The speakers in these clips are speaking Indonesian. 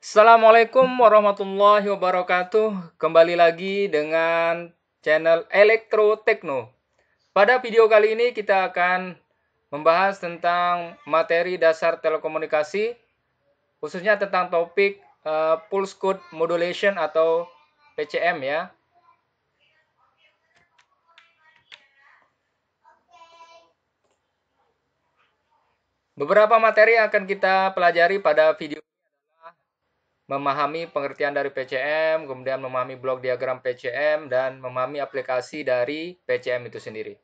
Assalamualaikum warahmatullahi wabarakatuh. Kembali lagi dengan channel Elektro Tekno. Pada video kali ini kita akan membahas tentang materi dasar telekomunikasi, khususnya tentang topik uh, pulse code modulation atau PCM ya. Beberapa materi akan kita pelajari pada video memahami pengertian dari PCM, kemudian memahami blok diagram PCM, dan memahami aplikasi dari PCM itu sendiri.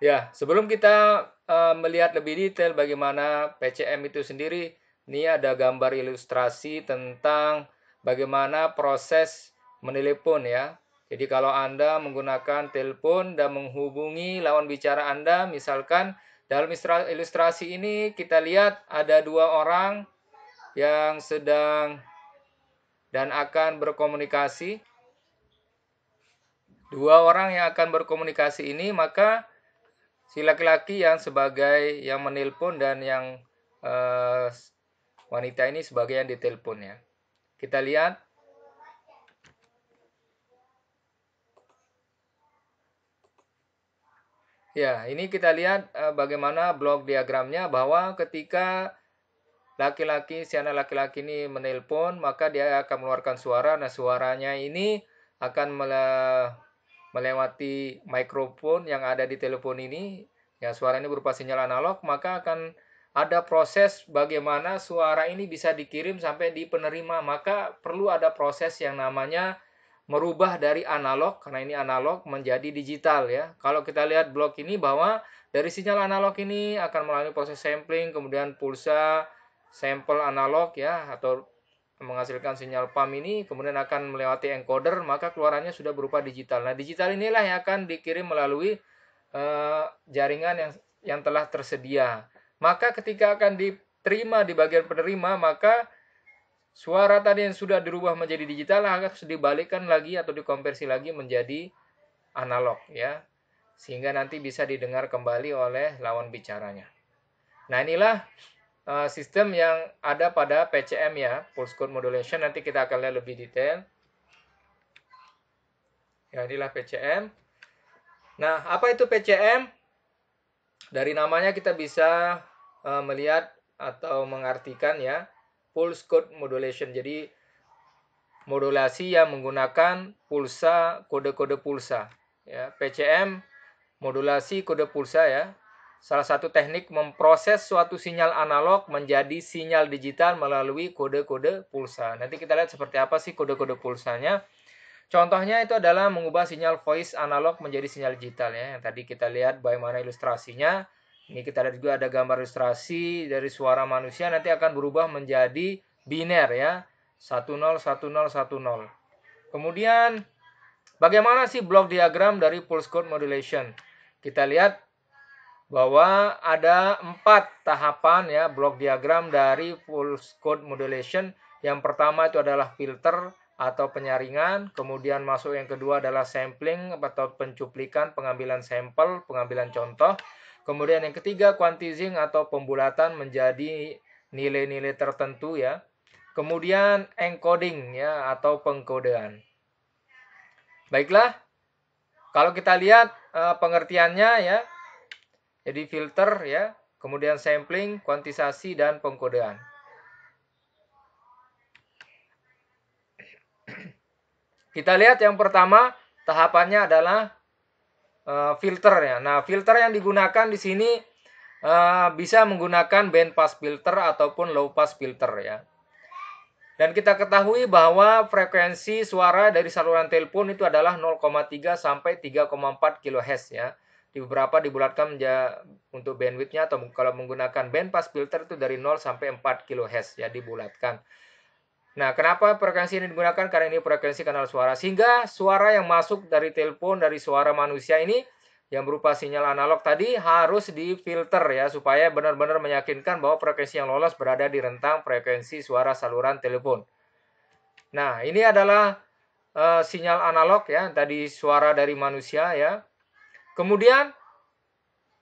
Ya, sebelum kita uh, melihat lebih detail bagaimana PCM itu sendiri, ini ada gambar ilustrasi tentang bagaimana proses menelepon ya. Jadi kalau Anda menggunakan telepon dan menghubungi lawan bicara Anda, misalkan dalam ilustrasi ini kita lihat ada dua orang yang sedang dan akan berkomunikasi. Dua orang yang akan berkomunikasi ini, maka si laki-laki yang sebagai yang menelpon dan yang eh, wanita ini sebagai yang ditelepon ya. Kita lihat Ya, ini kita lihat eh, bagaimana blok diagramnya bahwa ketika laki-laki, si anak laki-laki ini menelpon, maka dia akan mengeluarkan suara. Nah, suaranya ini akan mele melewati mikrofon yang ada di telepon ini. Ya, suara ini berupa sinyal analog, maka akan ada proses bagaimana suara ini bisa dikirim sampai di penerima. Maka perlu ada proses yang namanya merubah dari analog karena ini analog menjadi digital ya. Kalau kita lihat blok ini bahwa dari sinyal analog ini akan melalui proses sampling, kemudian pulsa, sampel analog ya atau menghasilkan sinyal PAM ini kemudian akan melewati encoder maka keluarannya sudah berupa digital. Nah, digital inilah yang akan dikirim melalui uh, jaringan yang yang telah tersedia. Maka ketika akan diterima di bagian penerima maka suara tadi yang sudah dirubah menjadi digital harus dibalikkan lagi atau dikonversi lagi menjadi analog ya sehingga nanti bisa didengar kembali oleh lawan bicaranya. Nah, inilah Eh, sistem yang ada pada PCM ya, Pulse Code Modulation. Nanti kita akan lihat lebih detail. Ya, inilah PCM. Nah, apa itu PCM? Dari namanya kita bisa uh, melihat atau mengartikan ya, Pulse Code Modulation. Jadi, modulasi yang menggunakan pulsa, kode-kode pulsa. Ya, PCM modulasi kode pulsa ya, salah satu teknik memproses suatu sinyal analog menjadi sinyal digital melalui kode-kode pulsa. Nanti kita lihat seperti apa sih kode-kode pulsanya. Contohnya itu adalah mengubah sinyal voice analog menjadi sinyal digital ya. Yang tadi kita lihat bagaimana ilustrasinya. Ini kita lihat juga ada gambar ilustrasi dari suara manusia nanti akan berubah menjadi biner ya. 101010. 10. Kemudian bagaimana sih block diagram dari pulse code modulation? Kita lihat bahwa ada empat tahapan ya blok diagram dari full code modulation. Yang pertama itu adalah filter atau penyaringan, kemudian masuk yang kedua adalah sampling atau pencuplikan, pengambilan sampel, pengambilan contoh. Kemudian yang ketiga quantizing atau pembulatan menjadi nilai-nilai tertentu ya. Kemudian encoding ya atau pengkodean. Baiklah, kalau kita lihat eh, pengertiannya ya, jadi filter ya, kemudian sampling, kuantisasi dan pengkodean. Kita lihat yang pertama tahapannya adalah uh, ya. Nah, filter yang digunakan di sini uh, bisa menggunakan band pass filter ataupun low pass filter ya. Dan kita ketahui bahwa frekuensi suara dari saluran telepon itu adalah 0,3 sampai 3,4 kHz ya di beberapa dibulatkan untuk bandwidthnya atau kalau menggunakan bandpass filter itu dari 0 sampai 4 kHz ya dibulatkan. Nah, kenapa frekuensi ini digunakan? Karena ini frekuensi kanal suara. Sehingga suara yang masuk dari telepon, dari suara manusia ini yang berupa sinyal analog tadi harus difilter ya supaya benar-benar meyakinkan bahwa frekuensi yang lolos berada di rentang frekuensi suara saluran telepon. Nah, ini adalah uh, sinyal analog ya, tadi suara dari manusia ya Kemudian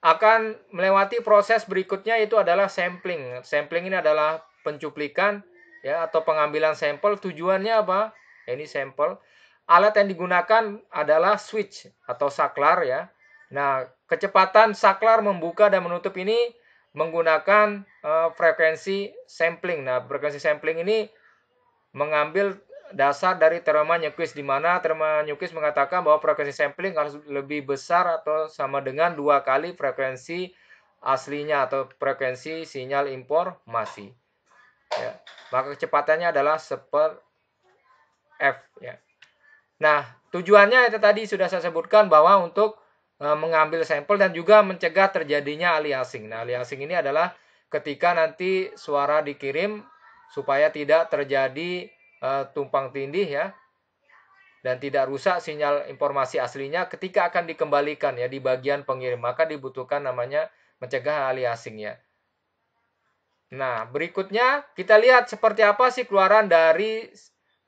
akan melewati proses berikutnya itu adalah sampling. Sampling ini adalah pencuplikan ya atau pengambilan sampel. Tujuannya apa? Ya, ini sampel. Alat yang digunakan adalah switch atau saklar ya. Nah, kecepatan saklar membuka dan menutup ini menggunakan uh, frekuensi sampling. Nah, frekuensi sampling ini mengambil dasar dari Nyquist di mana Nyquist mengatakan bahwa frekuensi sampling harus lebih besar atau sama dengan dua kali frekuensi aslinya atau frekuensi sinyal informasi. Ya. Maka kecepatannya adalah seper f. Ya. Nah tujuannya itu tadi sudah saya sebutkan bahwa untuk e, mengambil sampel dan juga mencegah terjadinya aliasing. Nah aliasing ini adalah ketika nanti suara dikirim supaya tidak terjadi Eh, tumpang tindih ya dan tidak rusak sinyal informasi aslinya ketika akan dikembalikan ya di bagian pengirim maka dibutuhkan namanya mencegah aliasing ya. Nah, berikutnya kita lihat seperti apa sih keluaran dari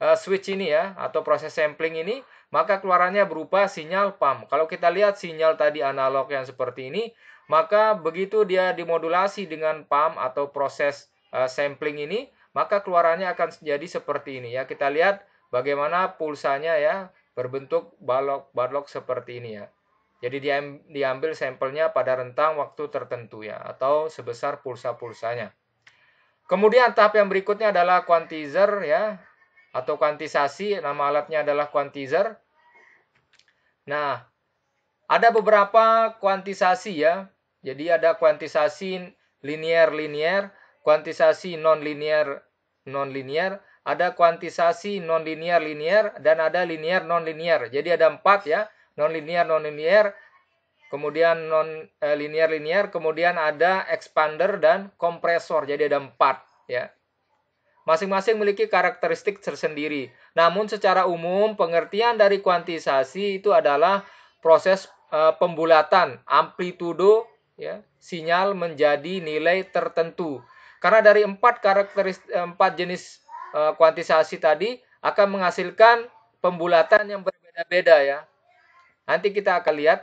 uh, switch ini ya atau proses sampling ini, maka keluarannya berupa sinyal pam. Kalau kita lihat sinyal tadi analog yang seperti ini, maka begitu dia dimodulasi dengan pam atau proses uh, sampling ini, maka keluarannya akan jadi seperti ini ya. Kita lihat bagaimana pulsanya ya berbentuk balok-balok seperti ini ya. Jadi diambil sampelnya pada rentang waktu tertentu ya atau sebesar pulsa-pulsanya. Kemudian tahap yang berikutnya adalah quantizer ya atau kuantisasi nama alatnya adalah quantizer. Nah, ada beberapa kuantisasi ya. Jadi ada kuantisasi linier-linier, kuantisasi nonlinear nonlinear, ada kuantisasi nonlinear linear dan ada linear nonlinear. Jadi ada empat ya, nonlinear nonlinear, kemudian non eh, linear linear, kemudian ada expander dan kompresor. Jadi ada empat ya. Masing-masing memiliki karakteristik tersendiri. Namun secara umum pengertian dari kuantisasi itu adalah proses e, pembulatan amplitudo ya, sinyal menjadi nilai tertentu karena dari empat karakteristik empat jenis e, kuantisasi tadi akan menghasilkan pembulatan yang berbeda-beda ya. Nanti kita akan lihat.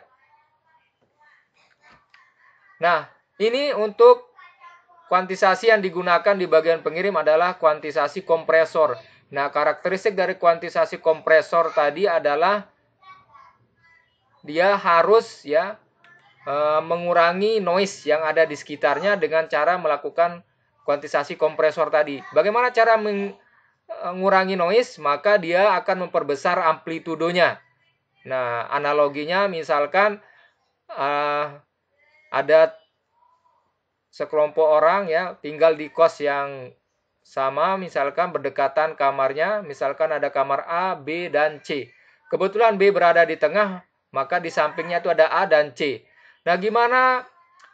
Nah, ini untuk kuantisasi yang digunakan di bagian pengirim adalah kuantisasi kompresor. Nah, karakteristik dari kuantisasi kompresor tadi adalah dia harus ya eh, mengurangi noise yang ada di sekitarnya dengan cara melakukan kuantisasi kompresor tadi. Bagaimana cara mengurangi e, noise? Maka dia akan memperbesar amplitudonya. Nah, analoginya misalkan uh, ada sekelompok orang ya tinggal di kos yang sama misalkan berdekatan kamarnya, misalkan ada kamar A, B, dan C. Kebetulan B berada di tengah, maka di sampingnya itu ada A dan C. Nah, gimana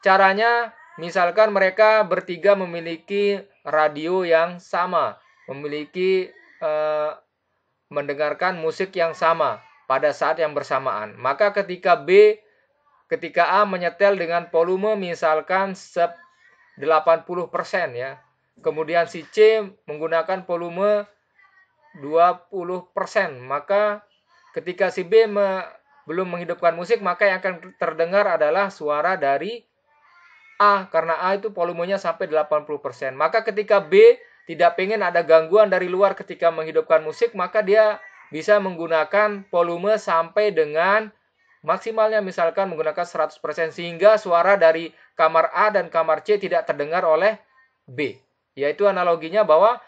caranya Misalkan mereka bertiga memiliki radio yang sama, memiliki eh, mendengarkan musik yang sama pada saat yang bersamaan. Maka ketika B ketika A menyetel dengan volume misalkan 80% ya. Kemudian si C menggunakan volume 20%, persen, maka ketika si B me, belum menghidupkan musik maka yang akan terdengar adalah suara dari A karena A itu volumenya sampai 80%. Maka ketika B tidak pengen ada gangguan dari luar ketika menghidupkan musik, maka dia bisa menggunakan volume sampai dengan maksimalnya misalkan menggunakan 100% sehingga suara dari kamar A dan kamar C tidak terdengar oleh B. Yaitu analoginya bahwa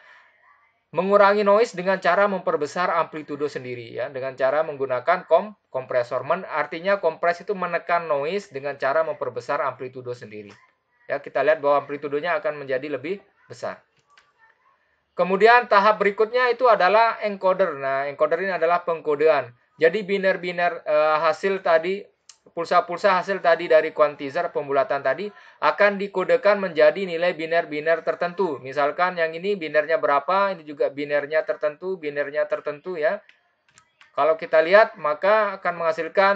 mengurangi noise dengan cara memperbesar amplitudo sendiri ya dengan cara menggunakan kom kompresor Men, artinya kompres itu menekan noise dengan cara memperbesar amplitudo sendiri ya kita lihat bahwa amplitudonya akan menjadi lebih besar kemudian tahap berikutnya itu adalah encoder nah encoder ini adalah pengkodean jadi biner-biner uh, hasil tadi pulsa-pulsa hasil tadi dari quantizer pembulatan tadi akan dikodekan menjadi nilai biner-biner tertentu. Misalkan yang ini binernya berapa, ini juga binernya tertentu, binernya tertentu ya. Kalau kita lihat maka akan menghasilkan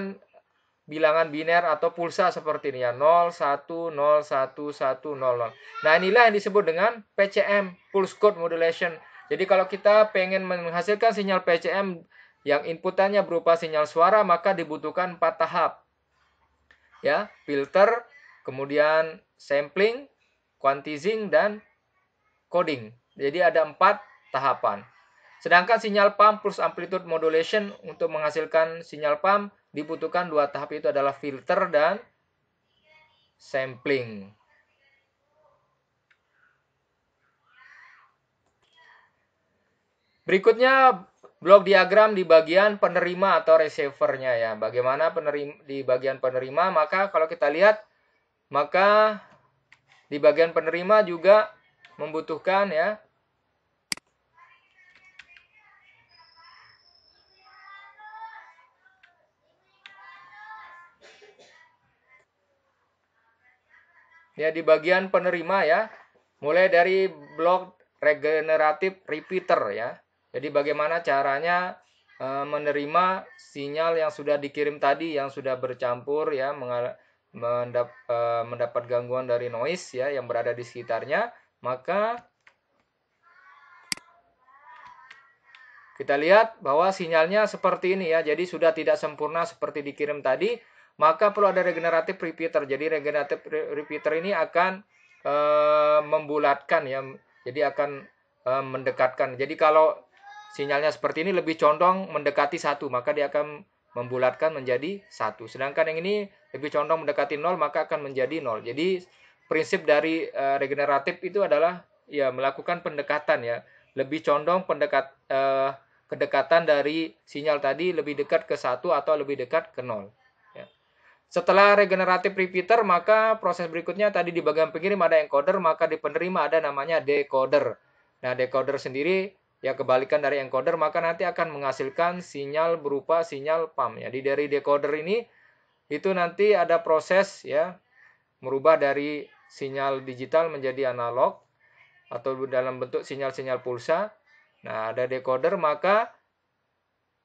bilangan biner atau pulsa seperti ini ya 0 1 0 1 1 0 0. Nah, inilah yang disebut dengan PCM pulse code modulation. Jadi kalau kita pengen menghasilkan sinyal PCM yang inputannya berupa sinyal suara maka dibutuhkan 4 tahap ya, filter, kemudian sampling, quantizing dan coding. Jadi ada empat tahapan. Sedangkan sinyal pump plus amplitude modulation untuk menghasilkan sinyal pump dibutuhkan dua tahap itu adalah filter dan sampling. Berikutnya blok diagram di bagian penerima atau receivernya ya. Bagaimana penerima di bagian penerima maka kalau kita lihat maka di bagian penerima juga membutuhkan ya ya di bagian penerima ya mulai dari blok regeneratif repeater ya jadi bagaimana caranya e, menerima sinyal yang sudah dikirim tadi yang sudah bercampur ya mendap, e, mendapat gangguan dari noise ya yang berada di sekitarnya, maka kita lihat bahwa sinyalnya seperti ini ya. Jadi sudah tidak sempurna seperti dikirim tadi, maka perlu ada regeneratif repeater. Jadi regeneratif repeater ini akan e, membulatkan ya. Jadi akan mendekatkan. Jadi kalau sinyalnya seperti ini lebih condong mendekati satu maka dia akan membulatkan menjadi satu sedangkan yang ini lebih condong mendekati nol maka akan menjadi nol jadi prinsip dari uh, regeneratif itu adalah ya melakukan pendekatan ya lebih condong pendekat uh, kedekatan dari sinyal tadi lebih dekat ke satu atau lebih dekat ke nol ya. setelah regeneratif repeater maka proses berikutnya tadi di bagian pengirim ada encoder maka di penerima ada namanya decoder nah decoder sendiri ya kebalikan dari encoder maka nanti akan menghasilkan sinyal berupa sinyal PAM ya. Di dari decoder ini itu nanti ada proses ya merubah dari sinyal digital menjadi analog atau dalam bentuk sinyal-sinyal pulsa. Nah, ada decoder maka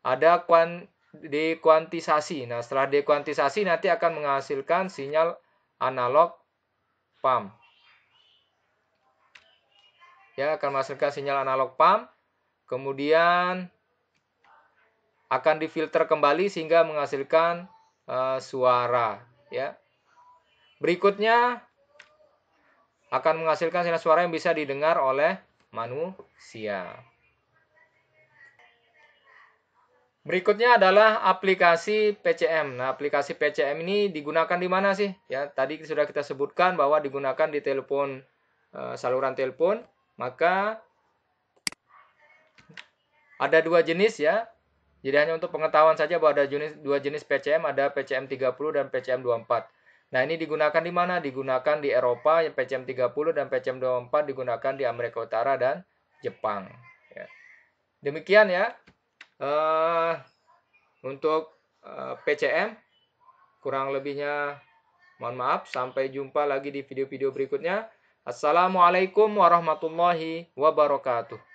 ada kuant dekuantisasi. Nah, setelah dekuantisasi nanti akan menghasilkan sinyal analog PAM. Ya, akan menghasilkan sinyal analog PAM kemudian akan difilter kembali sehingga menghasilkan uh, suara ya berikutnya akan menghasilkan sinyal suara yang bisa didengar oleh manusia Berikutnya adalah aplikasi PCM. Nah, aplikasi PCM ini digunakan di mana sih? Ya, tadi sudah kita sebutkan bahwa digunakan di telepon eh, saluran telepon, maka ada dua jenis ya. Jadi hanya untuk pengetahuan saja bahwa ada jenis, dua jenis PCM, ada PCM 30 dan PCM 24. Nah, ini digunakan di mana? Digunakan di Eropa, yang PCM 30 dan PCM 24 digunakan di Amerika Utara dan Jepang. Ya. Demikian ya. Uh, untuk uh, eh, PCM, kurang lebihnya mohon maaf. Sampai jumpa lagi di video-video berikutnya. Assalamualaikum warahmatullahi wabarakatuh.